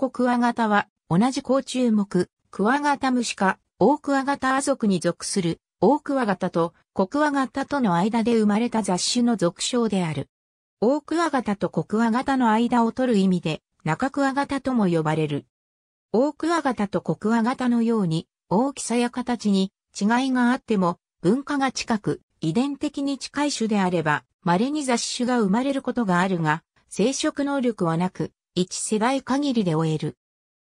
コクワガタは、同じ甲虫目、クワガタムシか、オオクワガタア族に属する、オオクワガタとコクワガタとの間で生まれた雑種の俗称である。オオクワガタとコクワガタの間を取る意味で、中クワガタとも呼ばれる。オオクワガタとコクワガタのように、大きさや形に違いがあっても、文化が近く、遺伝的に近い種であれば、稀に雑種が生まれることがあるが、生殖能力はなく、1世代限りで終える。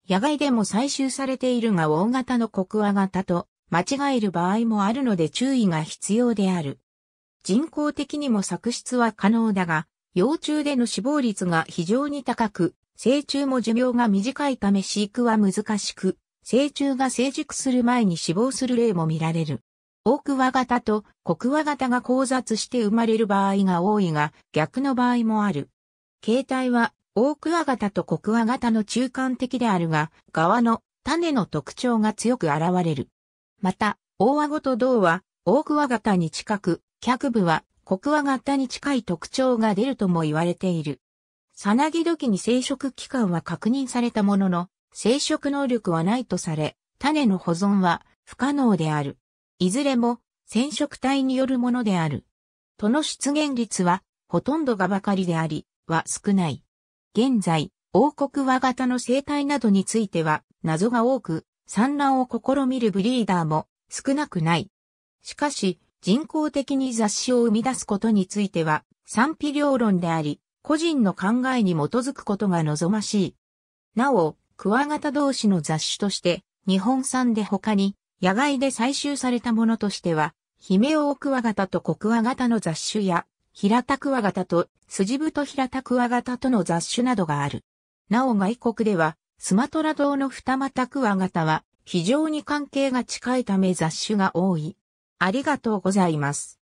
野外でも採集されているが大型のコクワガタと間違える場合もあるので注意が必要である。人工的にも作出は可能だが、幼虫での死亡率が非常に高く、成虫も寿命が短いため飼育は難しく、成虫が成熟する前に死亡する例も見られる。オオクワ型とコクワ型が交雑して生まれる場合が多いが、逆の場合もある。形態はオオクワガタとコクワガタの中間的であるが、側の種の特徴が強く現れる。また、大ゴと銅は、オオクワガタに近く、脚部は、コクワガタに近い特徴が出るとも言われている。さなぎ時に生殖期間は確認されたものの、生殖能力はないとされ、種の保存は不可能である。いずれも染色体によるものである。との出現率はほとんどがばかりであり、は少ない。現在、王国和型の生態などについては謎が多く、産卵を試みるブリーダーも少なくない。しかし、人工的に雑誌を生み出すことについては賛否両論であり、個人の考えに基づくことが望ましい。なお、クワガタ同士の雑種として、日本産で他に、野外で採集されたものとしては、ヒメオオクワガタとコクワガタの雑種や、平田クワガタと筋太平田クワガタとの雑種などがある。なお外国では、スマトラ島の二股クワガタは非常に関係が近いため雑種が多い。ありがとうございます。